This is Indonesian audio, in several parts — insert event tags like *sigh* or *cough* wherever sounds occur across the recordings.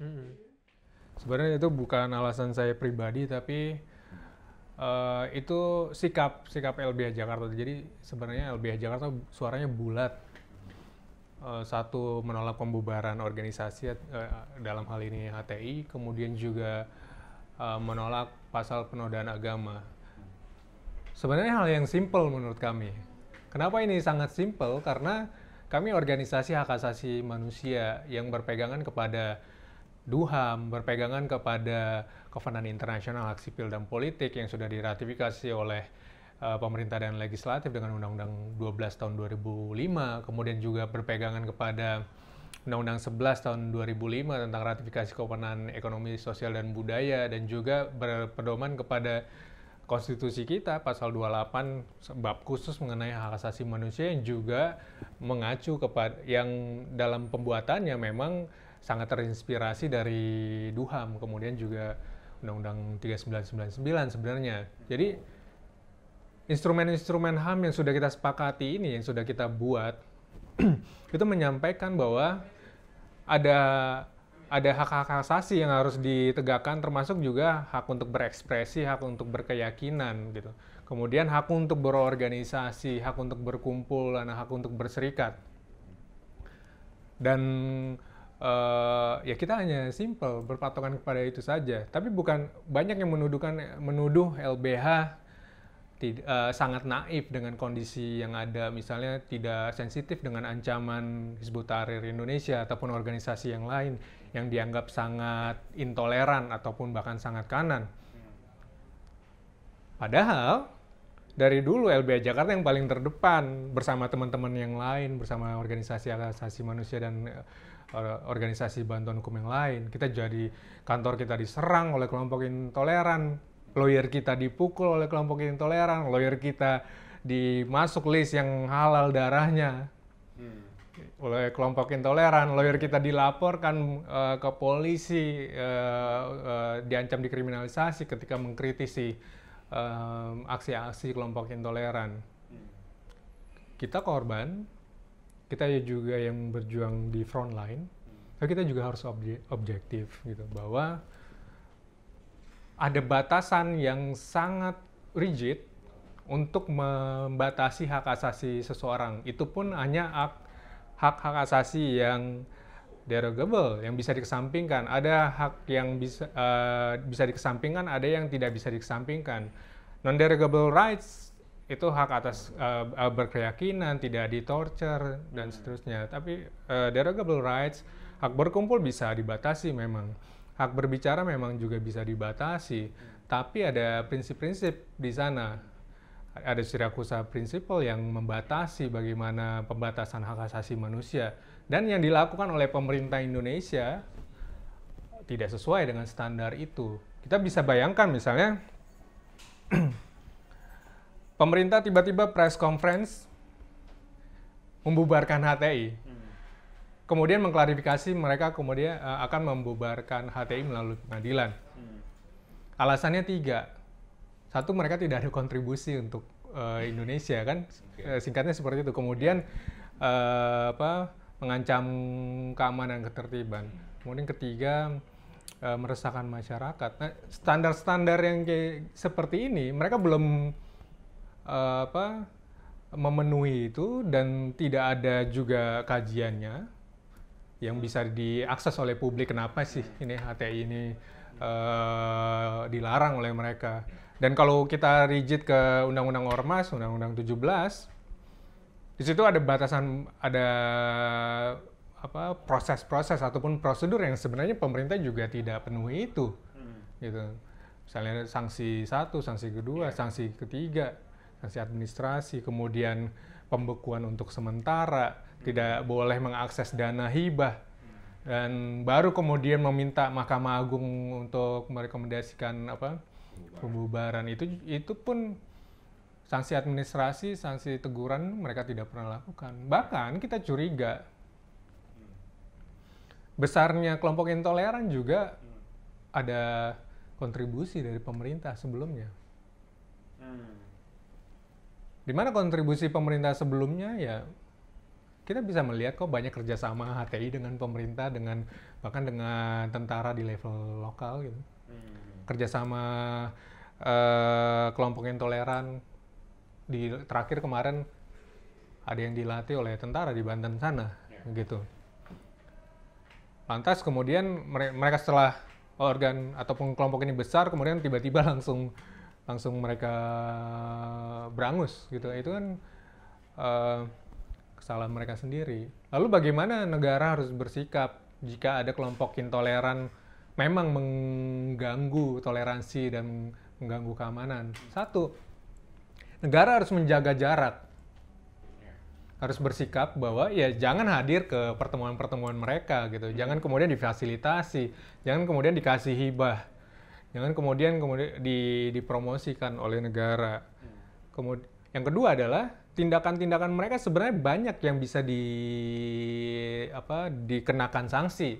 hmm. sebenarnya itu bukan alasan saya pribadi tapi uh, itu sikap sikap LBH Jakarta jadi sebenarnya LBH Jakarta suaranya bulat uh, satu menolak pembubaran organisasi uh, dalam hal ini HTI kemudian juga uh, menolak pasal penodaan agama sebenarnya hal yang simple menurut kami Kenapa ini sangat simple Karena kami organisasi hak asasi manusia yang berpegangan kepada Duham, berpegangan kepada Kovenan Internasional Hak Sipil dan Politik yang sudah diratifikasi oleh eh, pemerintah dan legislatif dengan Undang-Undang 12 tahun 2005, kemudian juga berpegangan kepada Undang-Undang 11 tahun 2005 tentang ratifikasi Kovenan Ekonomi, Sosial, dan Budaya, dan juga berpedoman kepada konstitusi kita pasal 28 bab khusus mengenai hak asasi manusia yang juga mengacu kepada yang dalam pembuatannya memang sangat terinspirasi dari Duham kemudian juga Undang-Undang 3999 sebenarnya. Jadi instrumen-instrumen HAM yang sudah kita sepakati ini yang sudah kita buat *clears throat* itu menyampaikan bahwa ada ada hak-hak asasi yang harus ditegakkan termasuk juga hak untuk berekspresi, hak untuk berkeyakinan gitu. Kemudian hak untuk berorganisasi, hak untuk berkumpul, dan hak untuk berserikat. Dan uh, ya kita hanya simple berpatokan kepada itu saja. Tapi bukan banyak yang menuduhkan menuduh LBH tid, uh, sangat naif dengan kondisi yang ada, misalnya tidak sensitif dengan ancaman Hizbut Tahrir Indonesia ataupun organisasi yang lain yang dianggap sangat intoleran ataupun bahkan sangat kanan. Padahal dari dulu LBH Jakarta yang paling terdepan bersama teman-teman yang lain, bersama organisasi asasi manusia dan eh, organisasi bantuan hukum yang lain. Kita jadi kantor kita diserang oleh kelompok intoleran, lawyer kita dipukul oleh kelompok intoleran, lawyer kita dimasuk list yang halal darahnya. Hmm oleh kelompok intoleran, lawyer kita dilaporkan uh, ke polisi, uh, uh, diancam dikriminalisasi ketika mengkritisi aksi-aksi uh, kelompok intoleran. Kita korban, kita juga yang berjuang di front line, kita juga harus obje objektif gitu bahwa ada batasan yang sangat rigid untuk membatasi hak asasi seseorang. Itu pun hanya ak hak-hak asasi yang derogable yang bisa dikesampingkan ada hak yang bisa uh, bisa dikesampingkan ada yang tidak bisa dikesampingkan non derogable rights itu hak atas uh, berkeyakinan tidak ditorture dan seterusnya tapi uh, derogable rights hak berkumpul bisa dibatasi memang hak berbicara memang juga bisa dibatasi tapi ada prinsip-prinsip di sana ada Sirakusa prinsipal yang membatasi bagaimana pembatasan hak asasi manusia dan yang dilakukan oleh pemerintah Indonesia tidak sesuai dengan standar itu. Kita bisa bayangkan misalnya *clears throat* pemerintah tiba-tiba press conference membubarkan HTI. Kemudian mengklarifikasi mereka kemudian eh, akan membubarkan HTI melalui pengadilan. Hmm. Alasannya tiga satu mereka tidak ada kontribusi untuk uh, Indonesia kan okay. Eh, singkatnya seperti itu kemudian uh, apa mengancam keamanan ketertiban kemudian ketiga uh, meresahkan masyarakat nah standar-standar yang kayak seperti ini mereka belum uh, apa memenuhi itu dan tidak ada juga kajiannya yang bisa diakses oleh publik kenapa sih ini HTI ini uh, dilarang oleh mereka dan kalau kita rigid ke Undang-Undang Ormas, Undang-Undang 17, di situ ada batasan, ada apa proses-proses ataupun prosedur yang sebenarnya pemerintah juga tidak penuhi itu, hmm. gitu. Misalnya sanksi satu, sanksi kedua, yeah. sanksi ketiga, sanksi administrasi, kemudian pembekuan untuk sementara, hmm. tidak boleh mengakses dana hibah, hmm. dan baru kemudian meminta Mahkamah Agung untuk merekomendasikan apa pembubaran itu itu pun sanksi administrasi, sanksi teguran mereka tidak pernah lakukan. Bahkan kita curiga hmm. besarnya kelompok intoleran juga hmm. ada kontribusi dari pemerintah sebelumnya. Hmm. mana kontribusi pemerintah sebelumnya ya kita bisa melihat kok banyak kerjasama HTI dengan pemerintah dengan bahkan dengan tentara di level lokal gitu. Hmm kerjasama uh, kelompok intoleran di terakhir kemarin ada yang dilatih oleh tentara di Banten sana yeah. gitu. Lantas kemudian mereka setelah organ ataupun kelompok ini besar kemudian tiba-tiba *laughs* langsung langsung mereka berangus gitu. Itu kan uh, kesalahan mereka sendiri. Lalu bagaimana negara harus bersikap jika ada kelompok intoleran memang mengganggu toleransi dan mengganggu keamanan. Satu, negara harus menjaga jarak. Harus bersikap bahwa ya jangan hadir ke pertemuan-pertemuan mereka gitu. Jangan kemudian difasilitasi, jangan kemudian dikasih hibah. Jangan kemudian kemudian di, dipromosikan oleh negara. Kemudian yang kedua adalah tindakan-tindakan mereka sebenarnya banyak yang bisa di apa dikenakan sanksi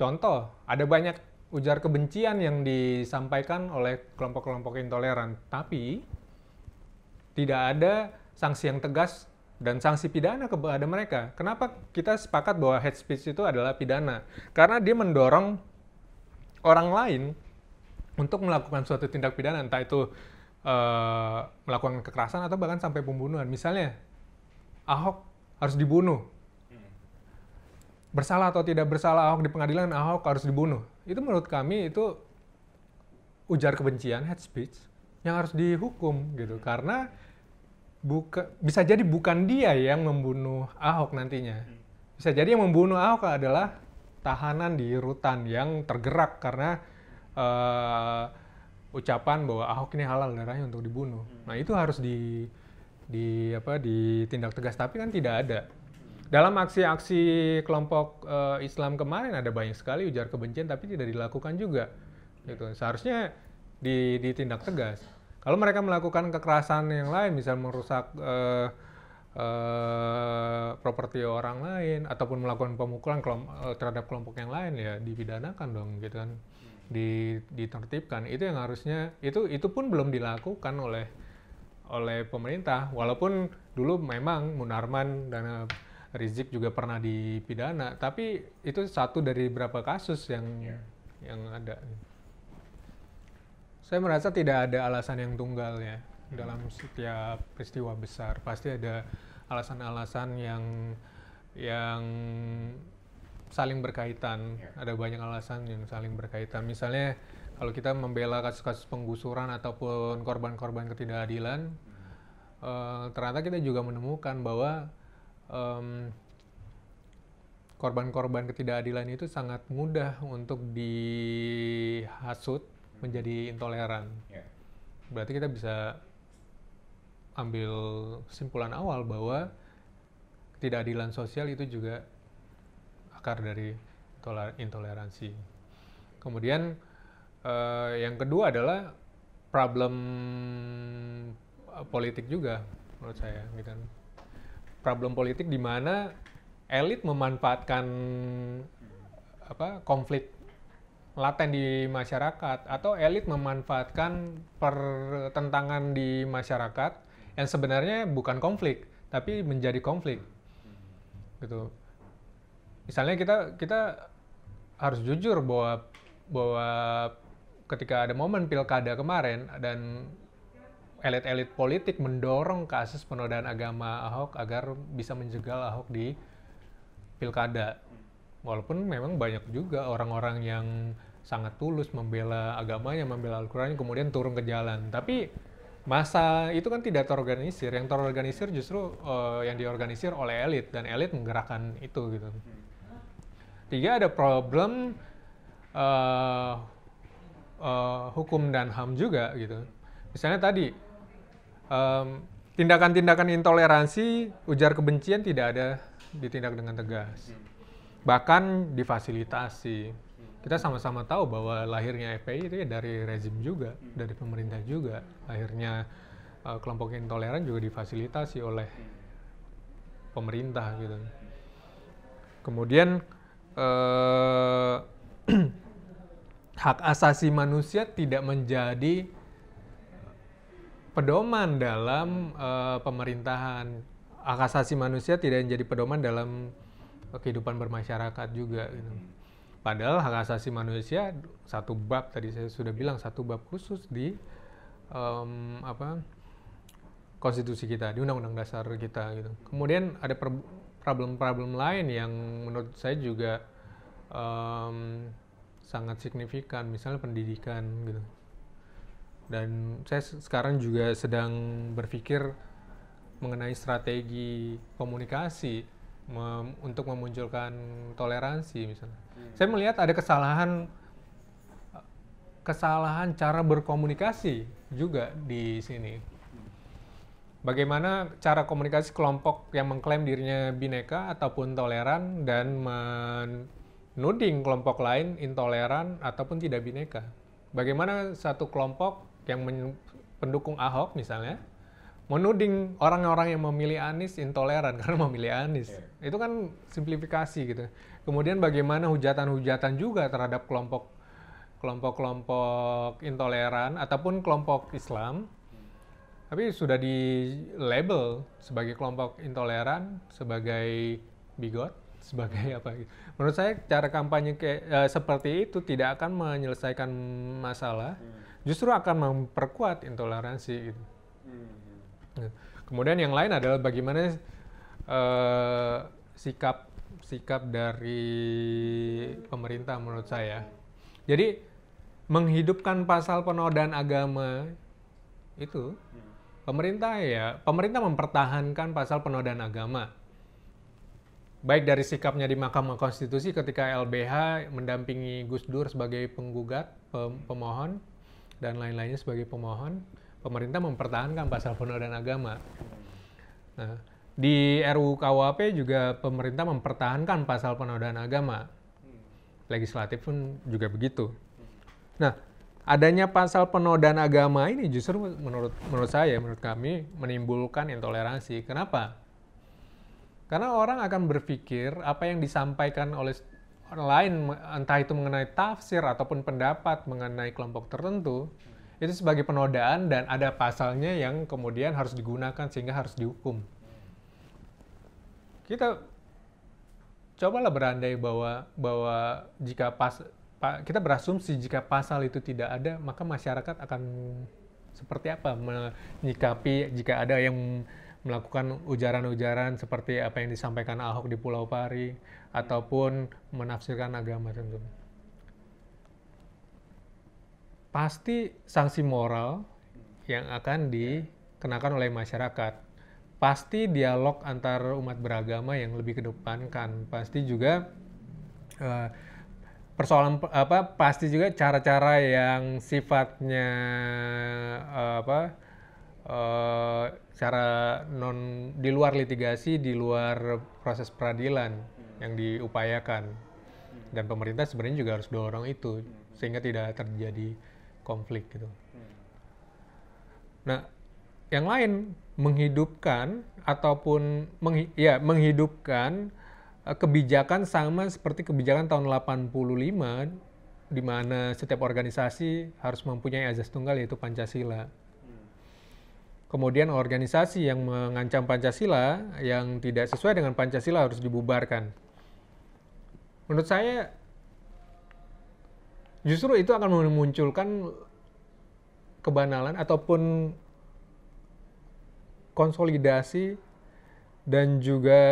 contoh ada banyak ujar kebencian yang disampaikan oleh kelompok-kelompok intoleran, tapi tidak ada sanksi yang tegas dan sanksi pidana kepada mereka. Kenapa kita sepakat bahwa hate speech itu adalah pidana? Karena dia mendorong orang lain untuk melakukan suatu tindak pidana, entah itu uh, melakukan kekerasan atau bahkan sampai pembunuhan. Misalnya, Ahok harus dibunuh bersalah atau tidak bersalah Ahok di pengadilan Ahok harus dibunuh. Itu menurut kami itu ujar kebencian, hate speech yang harus dihukum gitu karena buka, bisa jadi bukan dia yang membunuh Ahok nantinya. Bisa jadi yang membunuh Ahok adalah tahanan di rutan yang tergerak karena uh, ucapan bahwa Ahok ini halal darahnya untuk dibunuh. Nah, itu harus di di apa ditindak tegas tapi kan tidak ada dalam aksi-aksi kelompok uh, Islam kemarin ada banyak sekali ujar kebencian tapi tidak dilakukan juga. Gitu. Seharusnya di, ditindak tegas. Kalau mereka melakukan kekerasan yang lain, misal merusak uh, uh, properti orang lain ataupun melakukan pemukulan kelom, terhadap kelompok yang lain ya dipidanakan dong gitu kan. Di, ditertibkan. Itu yang harusnya itu itu pun belum dilakukan oleh oleh pemerintah walaupun dulu memang Munarman dan Rizik juga pernah dipidana, tapi itu satu dari berapa kasus yang yeah. yang ada. Saya merasa tidak ada alasan yang tunggal ya hmm. dalam setiap peristiwa besar. Pasti ada alasan-alasan yang yang saling berkaitan. Yeah. Ada banyak alasan yang saling berkaitan. Misalnya kalau kita membela kasus-kasus penggusuran ataupun korban-korban ketidakadilan, hmm. uh, ternyata kita juga menemukan bahwa um, korban-korban ketidakadilan itu sangat mudah untuk dihasut menjadi hmm. intoleran. Yeah. Berarti kita bisa ambil simpulan awal bahwa ketidakadilan sosial itu juga akar dari intoleransi. Kemudian uh, yang kedua adalah problem eh, politik juga menurut saya gitu kan problem politik di mana elit memanfaatkan apa konflik laten di masyarakat atau elit memanfaatkan pertentangan di masyarakat yang sebenarnya bukan konflik tapi menjadi konflik gitu misalnya kita kita harus jujur bahwa bahwa ketika ada momen pilkada kemarin dan elit-elit politik mendorong kasus penodaan agama Ahok agar bisa menjegal Ahok di pilkada. Walaupun memang banyak juga orang-orang yang sangat tulus membela agamanya, membela Al-Quran, kemudian turun ke jalan. Tapi masa itu kan tidak terorganisir. Yang terorganisir justru uh, yang diorganisir oleh elit dan elit menggerakkan itu gitu. Tiga ada problem uh, uh, hukum dan ham juga gitu. Misalnya tadi tindakan tindakan-tindakan intoleransi, ujar kebencian tidak ada ditindak dengan tegas. Hmm. Bahkan difasilitasi. Hmm. Kita sama-sama tahu bahwa lahirnya FPI itu ya dari rezim juga, hmm. dari pemerintah juga. Lahirnya uh, eh, kelompok intoleran juga difasilitasi oleh pemerintah gitu. Kemudian uh, *clears throat* hak asasi manusia tidak menjadi pedoman dalam uh, pemerintahan. Hak asasi manusia tidak menjadi pedoman dalam kehidupan bermasyarakat juga. Gitu. Padahal hak asasi manusia satu bab tadi saya sudah bilang satu bab khusus di um, apa konstitusi kita di undang-undang dasar kita gitu. Kemudian ada problem-problem lain yang menurut saya juga um, sangat signifikan, misalnya pendidikan gitu dan saya sekarang juga sedang berpikir mengenai strategi komunikasi mem untuk memunculkan toleransi misalnya. Hmm. Saya melihat ada kesalahan kesalahan cara berkomunikasi juga di sini. Bagaimana cara komunikasi kelompok yang mengklaim dirinya bineka ataupun toleran dan menuding kelompok lain intoleran ataupun tidak bineka. Bagaimana satu kelompok yang pendukung Ahok misalnya menuding orang-orang yang memilih Anies intoleran *laughs* karena memilih Anies. Yeah. Itu kan simplifikasi gitu. Kemudian bagaimana hujatan-hujatan juga terhadap kelompok kelompok-kelompok intoleran ataupun kelompok Islam tapi sudah di label sebagai kelompok intoleran, sebagai bigot sebagai *laughs* apa gitu. Menurut saya cara kampanye kayak uh, seperti itu tidak akan menyelesaikan masalah, hmm. justru akan memperkuat intoleransi gitu. Hmm. Nah, kemudian yang lain adalah bagaimana eh, sikap sikap dari pemerintah menurut saya. Jadi menghidupkan pasal penodaan agama itu hmm. pemerintah ya pemerintah mempertahankan pasal penodaan agama baik dari sikapnya di Mahkamah Konstitusi ketika LBH mendampingi Gus Dur sebagai penggugat, pemohon, dan lain-lainnya sebagai pemohon, pemerintah mempertahankan pasal penodaan agama. Nah, di RUU KUHP juga pemerintah mempertahankan pasal penodaan agama. Legislatif pun juga begitu. Nah, adanya pasal penodaan agama ini justru menurut menurut saya, menurut kami menimbulkan intoleransi. Kenapa? Karena orang akan berpikir apa yang disampaikan oleh orang lain, entah itu mengenai tafsir ataupun pendapat mengenai kelompok tertentu, itu sebagai penodaan dan ada pasalnya yang kemudian harus digunakan sehingga harus dihukum. Kita cobalah berandai bahwa bahwa jika pas kita berasumsi jika pasal itu tidak ada, maka masyarakat akan seperti apa menyikapi jika ada yang melakukan ujaran-ujaran seperti apa yang disampaikan Ahok di Pulau Pari ataupun menafsirkan agama tentu. Pasti sanksi moral yang akan dikenakan oleh masyarakat. Pasti dialog antar umat beragama yang lebih kedepankan. Pasti juga uh, persoalan apa pasti juga cara-cara yang sifatnya uh, apa uh, secara non di luar litigasi, di luar proses peradilan hmm. yang diupayakan. Dan pemerintah sebenarnya juga harus dorong itu hmm. sehingga tidak terjadi konflik gitu. Hmm. Nah, yang lain menghidupkan ataupun meng, ya menghidupkan eh, kebijakan sama seperti kebijakan tahun 85 di mana setiap organisasi harus mempunyai azas tunggal yaitu Pancasila kemudian organisasi yang mengancam Pancasila yang tidak sesuai dengan Pancasila harus dibubarkan. Menurut saya justru itu akan memunculkan kebanalan ataupun konsolidasi dan juga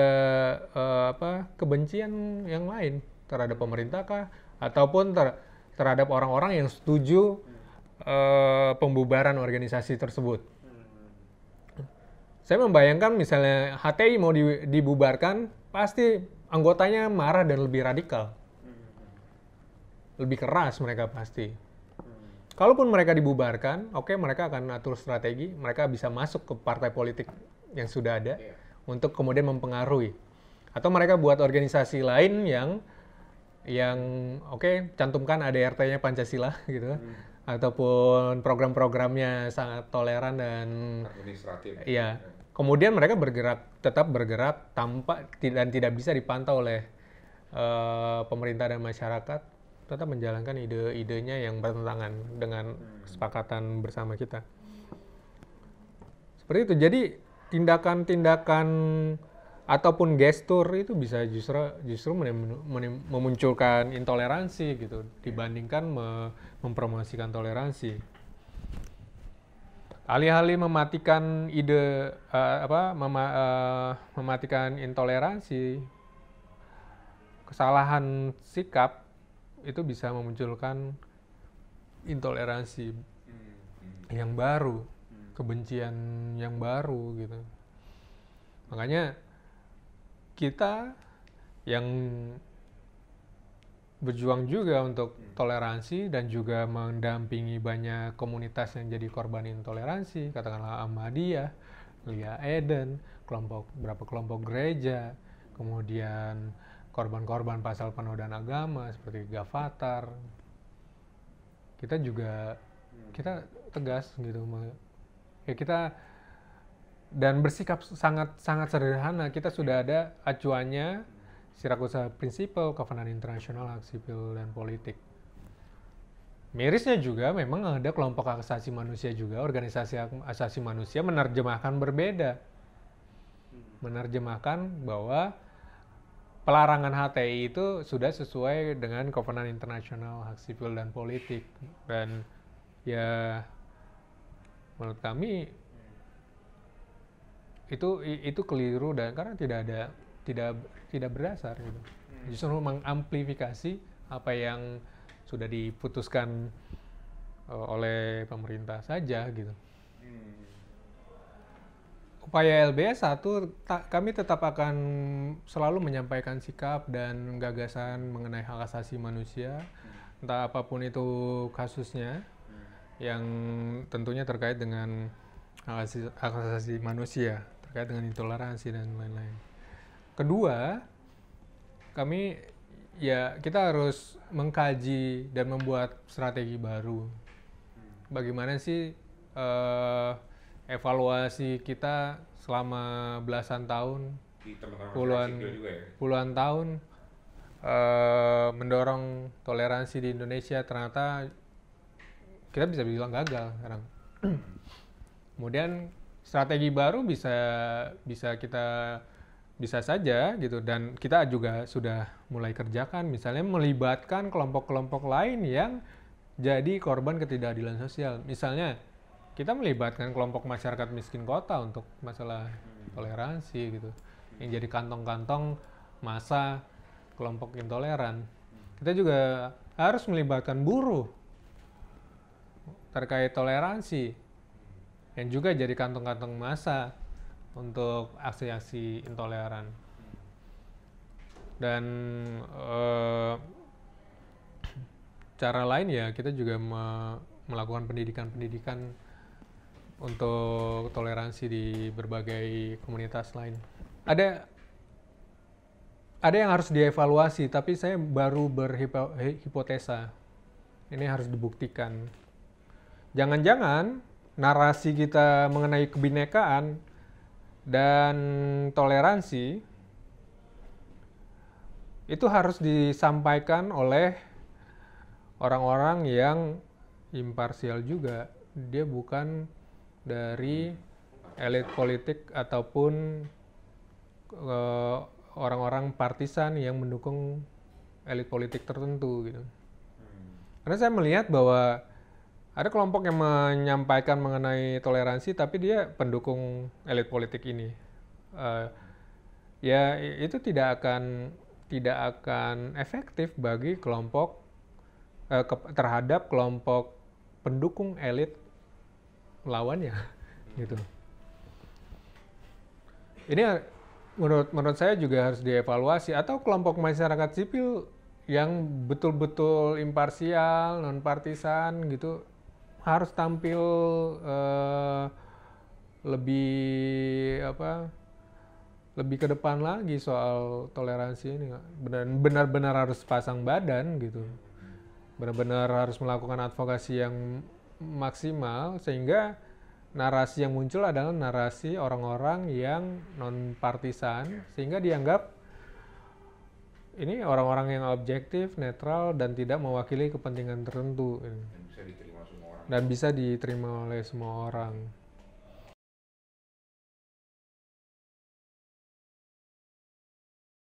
eh, apa kebencian yang lain terhadap pemerintah kah ataupun ter, terhadap orang-orang yang setuju eh, pembubaran organisasi tersebut. Saya membayangkan misalnya HTI mau di, dibubarkan, pasti anggotanya marah dan lebih radikal. Lebih keras mereka pasti. Kalaupun mereka dibubarkan, oke okay, mereka akan atur strategi, mereka bisa masuk ke partai politik yang sudah ada iya. untuk kemudian mempengaruhi. Atau mereka buat organisasi lain yang yang oke okay, cantumkan ADRT-nya Pancasila *laughs* gitu hmm. Ataupun program-programnya sangat toleran dan administratif. Iya kemudian mereka bergerak tetap bergerak tanpa dan tidak bisa dipantau oleh uh, pemerintah dan masyarakat tetap menjalankan ide-idenya yang bertentangan dengan kesepakatan bersama kita seperti itu jadi tindakan-tindakan ataupun gestur itu bisa justru justru memunculkan intoleransi gitu dibandingkan mempromosikan toleransi. Alih-alih mematikan ide uh, apa mema, uh, mematikan intoleransi, kesalahan sikap itu bisa memunculkan intoleransi hmm. yang baru, hmm. kebencian yang baru gitu. Makanya kita yang berjuang juga untuk hmm. toleransi dan juga mendampingi banyak komunitas yang jadi korban intoleransi, katakanlah Ahmadiyah, Lia Eden, kelompok berapa kelompok gereja, kemudian korban-korban pasal penodaan agama seperti Gavatar. Kita juga hmm. kita tegas gitu ya kita dan bersikap sangat sangat sederhana. Kita sudah ada acuannya, Sirakusa Principle, Covenant Internasional Hak Sipil dan Politik. Mirisnya juga memang ada kelompok hak asasi manusia juga, organisasi hak asasi manusia menerjemahkan berbeda. Menerjemahkan bahwa pelarangan HTI itu sudah sesuai dengan Covenant Internasional Hak Sipil dan Politik. Dan ya menurut kami itu itu keliru dan karena tidak ada tidak tidak berdasar gitu. Hmm. Justru mengamplifikasi apa yang sudah diputuskan uh, oleh pemerintah saja gitu. Hmm. Upaya LBS satu ta, kami tetap akan selalu menyampaikan sikap dan gagasan mengenai hak asasi manusia hmm. entah apapun itu kasusnya hmm. yang tentunya terkait dengan hak asasi, hak asasi manusia terkait dengan intoleransi dan lain-lain. Kedua, kami ya kita harus mengkaji dan membuat strategi baru. Bagaimana sih uh, evaluasi kita selama belasan tahun, puluhan ya? puluhan tahun uh, mendorong toleransi di Indonesia ternyata kita bisa bilang gagal sekarang. *clears throat* Kemudian strategi baru bisa bisa kita bisa saja gitu dan kita juga sudah mulai kerjakan misalnya melibatkan kelompok-kelompok lain yang jadi korban ketidakadilan sosial misalnya kita melibatkan kelompok masyarakat miskin kota untuk masalah toleransi gitu yang jadi kantong-kantong masa kelompok intoleran kita juga harus melibatkan buruh terkait toleransi yang juga jadi kantong-kantong masa untuk aksi-aksi intoleran dan uh, cara lain ya kita juga me melakukan pendidikan-pendidikan untuk toleransi di berbagai komunitas lain ada ada yang harus dievaluasi tapi saya baru berhipotesa ini harus dibuktikan jangan-jangan narasi kita mengenai kebinekaan dan toleransi itu harus disampaikan oleh orang-orang yang imparsial juga. Dia bukan dari elit politik ataupun eh, orang-orang partisan yang mendukung elit politik tertentu gitu. Hmm. Karena saya melihat bahwa ada kelompok yang menyampaikan mengenai toleransi, tapi dia pendukung elit politik ini. Uh, ya itu tidak akan tidak akan efektif bagi kelompok uh, ke, terhadap kelompok pendukung elit lawannya, *laughs* gitu. Ini menurut menurut saya juga harus dievaluasi atau kelompok masyarakat sipil yang betul-betul imparsial, nonpartisan, gitu harus tampil uh, lebih apa lebih ke depan lagi soal toleransi ini benar-benar harus pasang badan gitu benar-benar harus melakukan advokasi yang maksimal sehingga narasi yang muncul adalah narasi orang-orang yang non partisan sehingga dianggap ini orang-orang yang objektif, netral dan tidak mewakili kepentingan tertentu. Ini. Gitu dan bisa diterima oleh semua orang